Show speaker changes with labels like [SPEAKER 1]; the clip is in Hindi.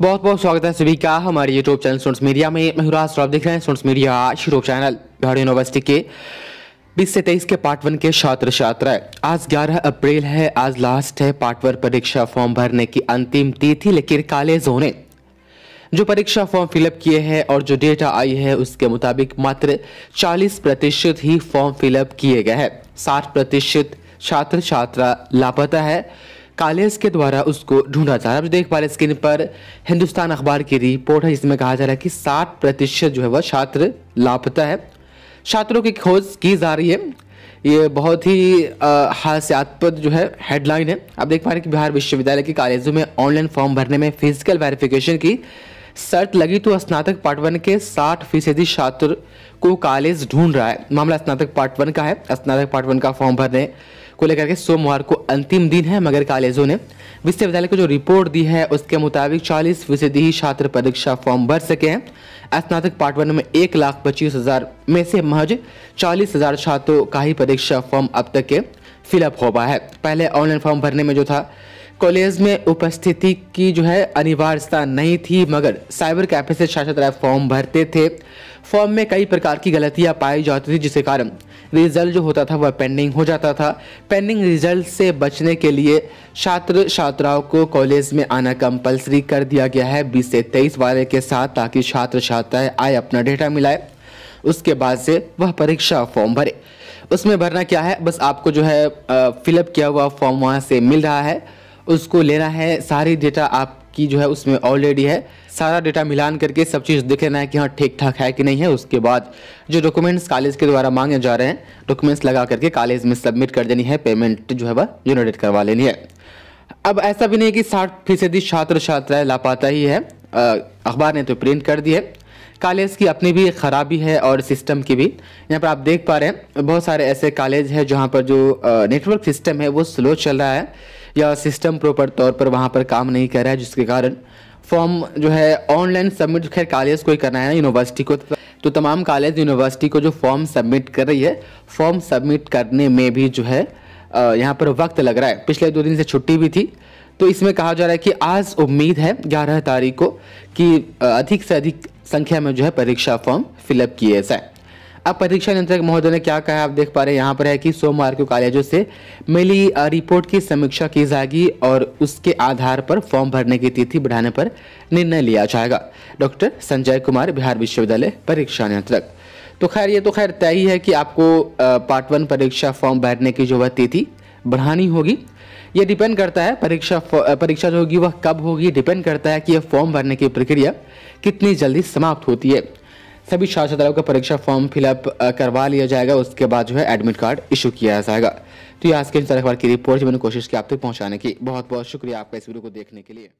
[SPEAKER 1] बहुत बहुत स्वागत है सभी का हमारे यूट्यूब चैनल सोन्स मीडिया में महराज तो आप देख रहे हैं सोन्स मीडिया शुरू चैनल घाट यूनिवर्सिटी के बीस से तेईस के पार्ट वन के छात्र छात्राएं आज 11 अप्रैल है आज लास्ट है पार्ट वन परीक्षा फॉर्म भरने की अंतिम तिथि लेकिन कॉलेजों ने जो परीक्षा फॉर्म फिलअप किए हैं और जो डेटा आई है उसके मुताबिक मात्र 40 प्रतिशत ही फॉर्म फिलअप किए गए हैं 60 प्रतिशत छात्र छात्रा लापता है कालेज के द्वारा उसको ढूंढा जा रहा है देख पा रहे स्क्रीन पर हिंदुस्तान अखबार की रिपोर्ट है जिसमें कहा जा रहा है कि साठ प्रतिशत जो है वह छात्र लापता है छात्रों की खोज की जा रही है ये बहुत ही हास्यास्पद जो है हेडलाइन है आप देख पा रहे हैं कि बिहार विश्वविद्यालय के कॉलेजों में ऑनलाइन फॉर्म भरने में फिजिकल वेरिफिकेशन की शर्त लगी तो स्नातक पार्ट वन के साठ फीसदी छात्र को कॉलेज ढूंढ रहा है मामला स्नातक पार्ट वन का है स्नातक पार्ट वन का फॉर्म भरने को लेकर के सोमवार को अंतिम दिन है मगर कॉलेजों ने विश्वविद्यालय को जो रिपोर्ट दी है उसके मुताबिक चालीस फीसदी ही छात्र परीक्षा फॉर्म भर सके हैं स्नातक पार्ट वन में एक लाख पच्चीस हजार में से महज चालीस हजार छात्रों का ही परीक्षा फॉर्म अब तक के फिलअप हो पाया है पहले ऑनलाइन फॉर्म भरने में जो था कॉलेज में उपस्थिति की जो है अनिवार्यता नहीं थी मगर साइबर कैफे से छात्र फॉर्म भरते थे फॉर्म में कई प्रकार की गलतियां पाई जाती थी जिसके कारण रिजल्ट जो होता था वह पेंडिंग हो जाता था पेंडिंग रिजल्ट से बचने के लिए छात्र छात्राओं को कॉलेज में आना कंपलसरी कर दिया गया है बीस से तेईस वाले के साथ ताकि छात्र छात्राएं आए अपना डेटा मिलाए उसके बाद से वह परीक्षा फॉर्म भरे उसमें भरना क्या है बस आपको जो है फिलअप किया हुआ फॉर्म वहाँ से मिल रहा है उसको लेना है सारी डेटा आप की जो है उसमें ऑलरेडी है सारा डेटा मिलान करके सब चीज़ देख लेना है कि हाँ ठीक ठाक है कि नहीं है उसके बाद जो डॉक्यूमेंट्स कॉलेज के द्वारा मांगे जा रहे हैं डॉक्यूमेंट्स लगा करके कॉलेज में सबमिट कर देनी है पेमेंट जो है वह जनरेट करवा लेनी है अब ऐसा भी नहीं कि साठ फीसदी छात्र छात्राएँ लापाता ही है अखबार ने तो प्रिंट कर दी है कॉलेज की अपनी भी ख़राबी है और सिस्टम की भी यहाँ पर आप देख पा रहे हैं बहुत सारे ऐसे कॉलेज हैं जहाँ पर जो नेटवर्क सिस्टम है वो स्लो चल रहा है या सिस्टम प्रॉपर तौर पर वहाँ पर काम नहीं कर रहा है जिसके कारण फॉर्म जो है ऑनलाइन सबमिट खैर कॉलेज को ही करना है यूनिवर्सिटी को तो तमाम कॉलेज यूनिवर्सिटी को जो फॉर्म सबमिट कर रही है फॉर्म सबमिट करने में भी जो है यहाँ पर वक्त लग रहा है पिछले दो दिन से छुट्टी भी थी तो इसमें कहा जा रहा है कि आज उम्मीद है ग्यारह तारीख को कि अधिक से अधिक संख्या में जो है परीक्षा फॉर्म फिलअप किए जाए अब परीक्षा नियंत्रक महोदय ने क्या कहा आप देख पा रहे हैं यहाँ पर है कि सोमवार को कॉलेजों से मिली रिपोर्ट की समीक्षा की जाएगी और उसके आधार पर फॉर्म भरने की तिथि बढ़ाने पर निर्णय लिया जाएगा डॉक्टर संजय कुमार बिहार विश्वविद्यालय परीक्षा नियंत्रक तो खैर ये तो खैर तय ही है कि आपको पार्ट वन परीक्षा फॉर्म भरने की जो वह तिथि बढ़ानी होगी ये डिपेंड करता है परीक्षा परीक्षा जो होगी वह कब होगी डिपेंड करता है कि यह फॉर्म भरने की प्रक्रिया कितनी जल्दी समाप्त होती है सभी छात्र का परीक्षा फॉर्म फिलअप करवा लिया जाएगा उसके बाद जो है एडमिट कार्ड इशू किया जाएगा तो ये आज के अखबार की रिपोर्ट मैंने कोशिश की आप तक पहुँचाने की बहुत बहुत शुक्रिया आपका इस वीडियो को देखने के लिए